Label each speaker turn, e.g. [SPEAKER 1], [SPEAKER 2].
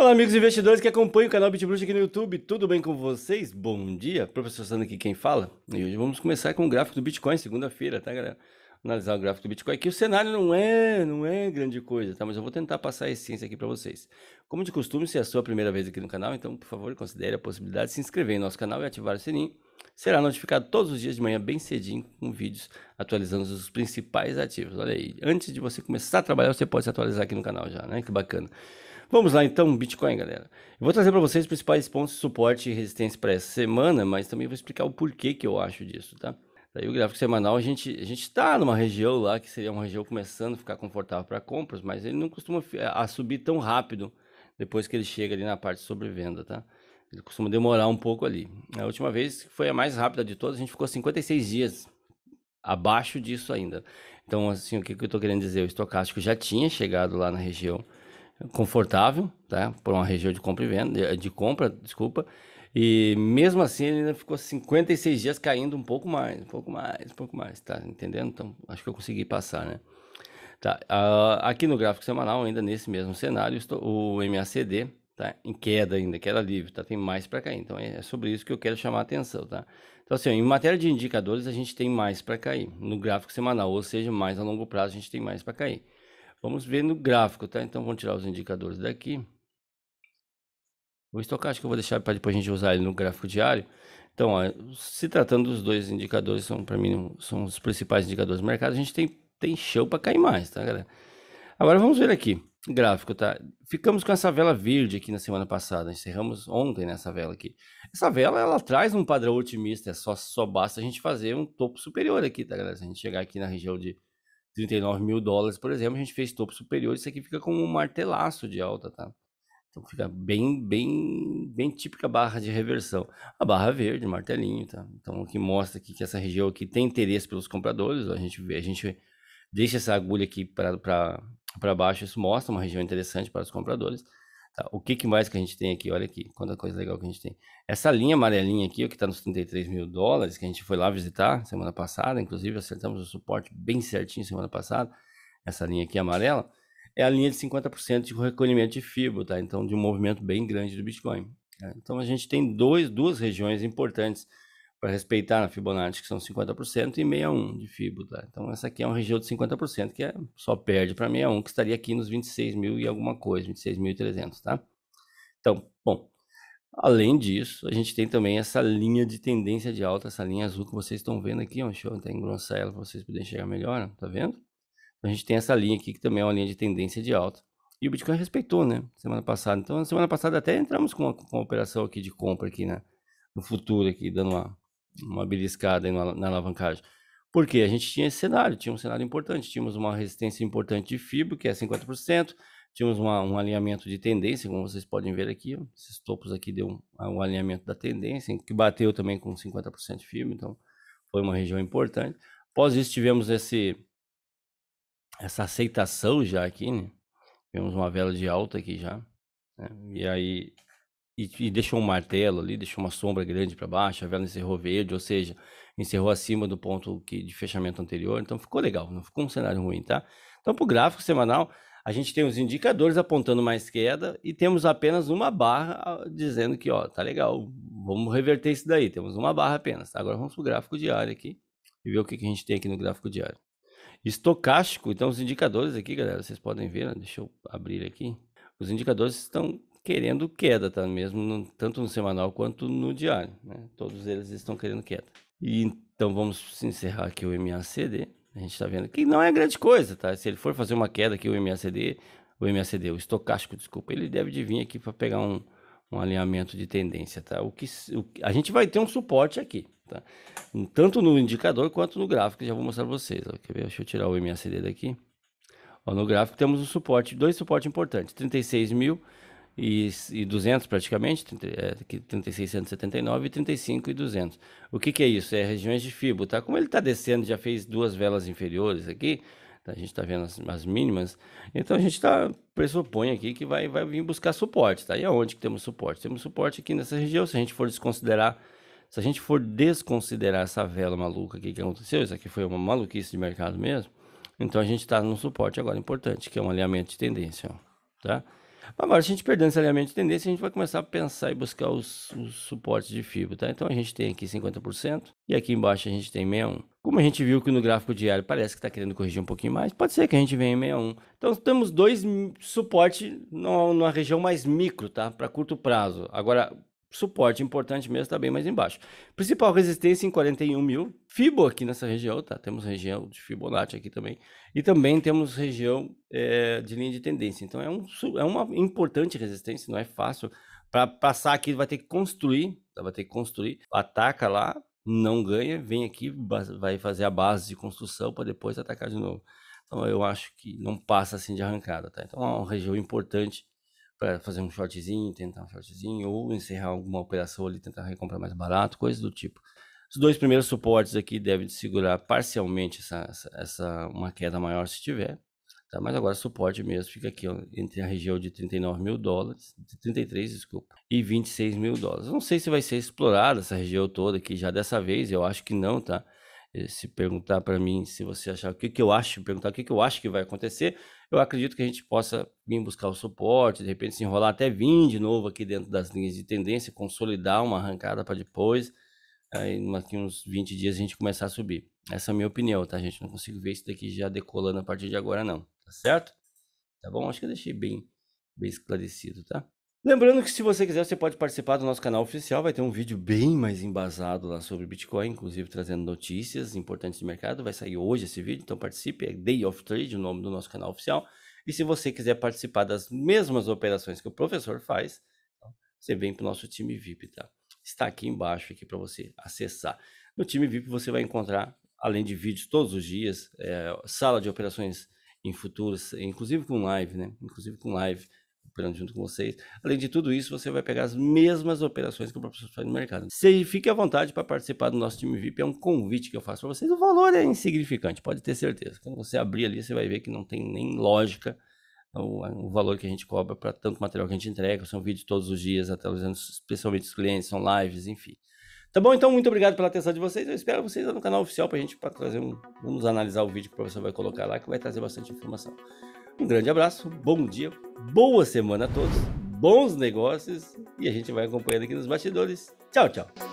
[SPEAKER 1] Olá, amigos investidores que acompanham o canal BitBruxa aqui no YouTube, tudo bem com vocês? Bom dia, professor Sando aqui quem fala. E hoje vamos começar com o gráfico do Bitcoin, segunda-feira, tá galera? Analisar o gráfico do Bitcoin, que o cenário não é, não é grande coisa, tá? Mas eu vou tentar passar a essência aqui para vocês. Como de costume, se é a sua primeira vez aqui no canal, então por favor considere a possibilidade de se inscrever em nosso canal e ativar o sininho. Será notificado todos os dias de manhã, bem cedinho, com vídeos atualizando os principais ativos. Olha aí, antes de você começar a trabalhar, você pode se atualizar aqui no canal já, né? Que bacana. Vamos lá então, Bitcoin, galera. Eu vou trazer para vocês os principais pontos de suporte e resistência para essa semana, mas também vou explicar o porquê que eu acho disso, tá? Daí o gráfico semanal, a gente a gente está numa região lá que seria uma região começando a ficar confortável para compras, mas ele não costuma a subir tão rápido depois que ele chega ali na parte de sobrevenda, tá? Ele costuma demorar um pouco ali. A última vez que foi a mais rápida de todas, a gente ficou 56 dias abaixo disso ainda. Então, assim, o que, que eu estou querendo dizer? O estocástico já tinha chegado lá na região confortável, tá? Por uma região de compra e venda, de compra, desculpa. E mesmo assim ele ainda ficou 56 dias caindo um pouco mais, um pouco mais, um pouco mais, tá entendendo? Então acho que eu consegui passar, né? Tá, uh, aqui no gráfico semanal, ainda nesse mesmo cenário, estou, o MACD tá em queda ainda, queda livre, tá? Tem mais para cair, então é, é sobre isso que eu quero chamar a atenção, tá? Então assim, em matéria de indicadores a gente tem mais para cair no gráfico semanal, ou seja, mais a longo prazo a gente tem mais para cair. Vamos ver no gráfico, tá? Então vamos tirar os indicadores daqui. O estocástico eu vou deixar para depois a gente usar ele no gráfico diário. Então, ó, se tratando dos dois indicadores, são para mim são os principais indicadores do mercado. A gente tem, tem show para cair mais, tá, galera? Agora vamos ver aqui, gráfico, tá? Ficamos com essa vela verde aqui na semana passada, encerramos ontem nessa vela aqui. Essa vela, ela traz um padrão otimista, é só, só basta a gente fazer um topo superior aqui, tá, galera? Se a gente chegar aqui na região de 39 mil dólares, por exemplo, a gente fez topo superior, isso aqui fica como um martelaço de alta, tá? Então fica bem, bem, bem típica barra de reversão. A barra verde, martelinho, tá? Então o que mostra aqui que essa região aqui tem interesse pelos compradores, a gente vê, a gente deixa essa agulha aqui para baixo, isso mostra uma região interessante para os compradores. Tá, o que, que mais que a gente tem aqui? Olha aqui, quanta coisa legal que a gente tem. Essa linha amarelinha aqui, que está nos 33 mil dólares, que a gente foi lá visitar semana passada, inclusive acertamos o suporte bem certinho semana passada. Essa linha aqui amarela é a linha de 50% de recolhimento de fibra, tá? Então, de um movimento bem grande do Bitcoin. Né? Então, a gente tem dois, duas regiões importantes para respeitar a Fibonacci, que são 50%, e 61 de Fibo, tá? Então essa aqui é uma região de 50%, que é só perde para 61, que estaria aqui nos 26 mil e alguma coisa, 26.300, tá? Então, bom, além disso, a gente tem também essa linha de tendência de alta, essa linha azul que vocês estão vendo aqui, ó, deixa eu até engrossar ela para vocês poderem chegar melhor, tá vendo? A gente tem essa linha aqui que também é uma linha de tendência de alta. E o Bitcoin respeitou, né? Semana passada. Então, semana passada até entramos com uma, com uma operação aqui de compra aqui, né? No futuro aqui, dando uma, uma beliscada na, na alavancagem. Porque a gente tinha esse cenário, tinha um cenário importante, tínhamos uma resistência importante de fibro, que é 50%, tínhamos uma, um alinhamento de tendência, como vocês podem ver aqui, esses topos aqui deu um, ah, um, alinhamento da tendência, que bateu também com 50% de fibro, então foi uma região importante. Após isso tivemos esse essa aceitação já aqui, né? Tivemos uma vela de alta aqui já, né? e aí e, e deixou um martelo ali, deixou uma sombra grande para baixo, a vela encerrou verde, ou seja, encerrou acima do ponto que, de fechamento anterior, então ficou legal, não ficou um cenário ruim, tá? Então, para o gráfico semanal, a gente tem os indicadores apontando mais queda e temos apenas uma barra ah, dizendo que, ó, tá legal, vamos reverter isso daí, temos uma barra apenas. Tá? Agora vamos para o gráfico diário aqui e ver o que, que a gente tem aqui no gráfico diário. Estocástico, então os indicadores aqui, galera, vocês podem ver, né? deixa eu abrir aqui. Os indicadores estão querendo queda, tá? Mesmo no, tanto no semanal quanto no diário, né? Todos eles estão querendo queda. E então vamos encerrar aqui o MACD. A gente está vendo que não é grande coisa, tá? Se ele for fazer uma queda aqui o MACD, o MACD, o estocástico, desculpa, ele deve de vir aqui para pegar um, um alinhamento de tendência, tá? O que o, a gente vai ter um suporte aqui, tá? Tanto no indicador quanto no gráfico, já vou mostrar para vocês, ó. Quer ver? Deixa eu tirar o MACD daqui. Ó, no gráfico temos um suporte, dois suportes importantes, 36 mil e, e 200 praticamente, 3679 é, e 35 e 200. O que, que é isso? É regiões de fibo, tá? Como ele está descendo, já fez duas velas inferiores aqui, a gente está vendo as, as, mínimas, então a gente tá, pressupõe aqui que vai, vai vir buscar suporte, tá? E aonde que temos suporte? Temos suporte aqui nessa região, se a gente for desconsiderar, se a gente for desconsiderar essa vela maluca aqui que aconteceu, isso aqui foi uma maluquice de mercado mesmo, então a gente está num suporte agora importante, que é um alinhamento de tendência, ó, Tá? Agora, se a gente perder esse alinhamento de tendência, a gente vai começar a pensar e buscar os, os suportes de fibra, tá? Então a gente tem aqui 50% e aqui embaixo a gente tem 61. Como a gente viu que no gráfico diário parece que está querendo corrigir um pouquinho mais, pode ser que a gente venha em 61. Então temos dois suporte numa, numa região mais micro, tá? Para curto prazo. Agora, Suporte importante mesmo está bem mais embaixo. Principal resistência em 41 mil. Fibo aqui nessa região, tá? Temos região de Fibonacci aqui também. E também temos região é, de linha de tendência. Então é, um, é uma importante resistência, não é fácil. Para passar aqui vai ter que construir, tá? vai ter que construir. Ataca lá, não ganha, vem aqui, vai fazer a base de construção para depois atacar de novo. Então eu acho que não passa assim de arrancada, tá? Então é uma região importante para fazer um shortzinho, tentar um shortzinho, ou encerrar alguma operação ali, tentar recomprar mais barato, coisas do tipo. Os dois primeiros suportes aqui devem segurar parcialmente essa, essa, essa uma queda maior se tiver. Tá? Mas agora suporte mesmo fica aqui ó, entre a região de 39 mil dólares, de 33, desculpa, e 26 mil dólares. Não sei se vai ser explorada essa região toda aqui já dessa vez, eu acho que não, tá? Eh, se perguntar para mim, se você achar o que, que eu acho, perguntar o que, que eu acho que vai acontecer, eu acredito que a gente possa vir buscar o suporte, de repente se enrolar até vir de novo aqui dentro das linhas de tendência, consolidar uma arrancada para depois, aí daqui uns 20 dias a gente começar a subir. Essa é a minha opinião, tá, gente? Não consigo ver isso daqui já decolando a partir de agora, não, tá certo? Tá bom? Acho que eu deixei bem, bem esclarecido, tá? Lembrando que se você quiser, você pode participar do nosso canal oficial, vai ter um vídeo bem mais embasado lá sobre Bitcoin, inclusive trazendo notícias importantes de mercado, vai sair hoje esse vídeo, então participe, é Day of Trade, o nome do nosso canal oficial. E se você quiser participar das mesmas operações que o professor faz, então, você vem para o nosso time VIP, tá? Está aqui embaixo aqui para você acessar. No time VIP você vai encontrar, além de vídeos todos os dias, é, sala de operações em futuros, inclusive com live, né? Inclusive com live operando junto com vocês. Além de tudo isso, você vai pegar as mesmas operações que o professor faz no mercado. Se fique à vontade para participar do nosso time VIP, é um convite que eu faço para vocês. O valor é insignificante, pode ter certeza. Quando você abrir ali, você vai ver que não tem nem lógica o, valor que a gente cobra para tanto material que a gente entrega. São vídeos todos os dias, atualizando especialmente os clientes, são lives, enfim. Tá bom? Então, muito obrigado pela atenção de vocês. Eu espero vocês lá no canal oficial para a gente pra trazer um. Vamos analisar o vídeo que o professor vai colocar lá, que vai trazer bastante informação. Um grande abraço, bom dia, boa semana a todos, bons negócios e a gente vai acompanhando aqui nos bastidores. Tchau, tchau.